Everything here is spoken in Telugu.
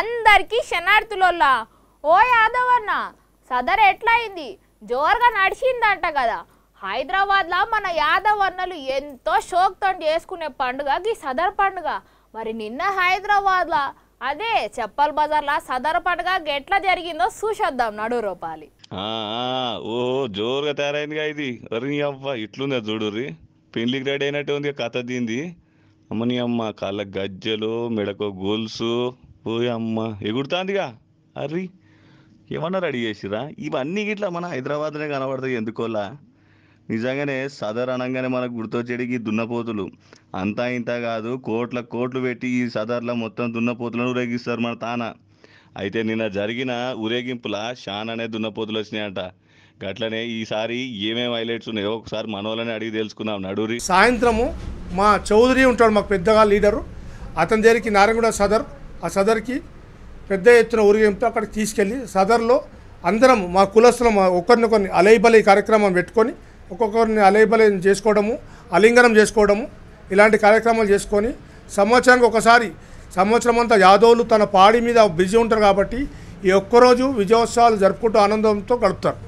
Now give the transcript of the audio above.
అందరికీ శనార్థులల్లా ఓ అన్న సదర్ ఎట్లయింది జోరుగా నడిచిందంట కదా హైదరాబాద్లో మన అన్నలు ఎంతో షోక్తో చేసుకునే పండుగ ఈ సదర్ పండుగ మరి నిన్న హైదరాబాద్లో అదే చెప్పల్ బజార్లా సదర్ పండుగ ఎట్లా జరిగిందో చూసేద్దాం నడు రూపాలి ఓ జోరుగా తయారైందిగా ఇది అరే అవ్వ ఇట్లుందా చూడుర్రి పెళ్లికి రెడీ అయినట్టు ఉంది కథ దీంది అమ్మని అమ్మ కాళ్ళ గజ్జలు మెడకో గొలుసు అమ్మ ఎగురుతాందిగా అర్రీ ఏమన్నా రెడీ చేసిరా ఇవన్నీ ఇట్లా మన హైదరాబాద్నే కనబడతాయి ఎందుకోలా నిజంగానే అనగానే మనకు గుర్తొచ్చేటికి దున్నపోతులు అంతా ఇంత కాదు కోట్ల కోట్లు పెట్టి ఈ సదర్లో మొత్తం దున్నపోతులను ఊరేగిస్తారు మన తాన అయితే నిన్న జరిగిన ఊరేగింపుల షాన్ అనే దున్నపోతులు వచ్చినాయంట గట్లనే ఈసారి ఏమేమి హైలైట్స్ ఉన్నాయో ఒకసారి మనోళ్ళని అడిగి తెలుసుకున్నాం నడూరి సాయంత్రము మా చౌదరి ఉంటాడు మాకు పెద్దగా లీడరు అతని దగ్గరికి నారాయణగూడ సదర్ ఆ సదర్కి పెద్ద ఎత్తున ఊరేగింపుతో అక్కడికి తీసుకెళ్ళి సదర్లో అందరం మా కులస్తులం ఒకరినొకరిని అలైబలై కార్యక్రమం పెట్టుకొని ఒక్కొక్కరిని అలైబలై చేసుకోవడము అలింగనం చేసుకోవడము ఇలాంటి కార్యక్రమాలు చేసుకొని సంవత్సరానికి ఒకసారి సంవత్సరం అంతా యాదవులు తన పాడి మీద బిజీ ఉంటారు కాబట్టి ఈ ఒక్కరోజు విజయోత్సవాలు జరుపుకుంటూ ఆనందంతో గడుపుతారు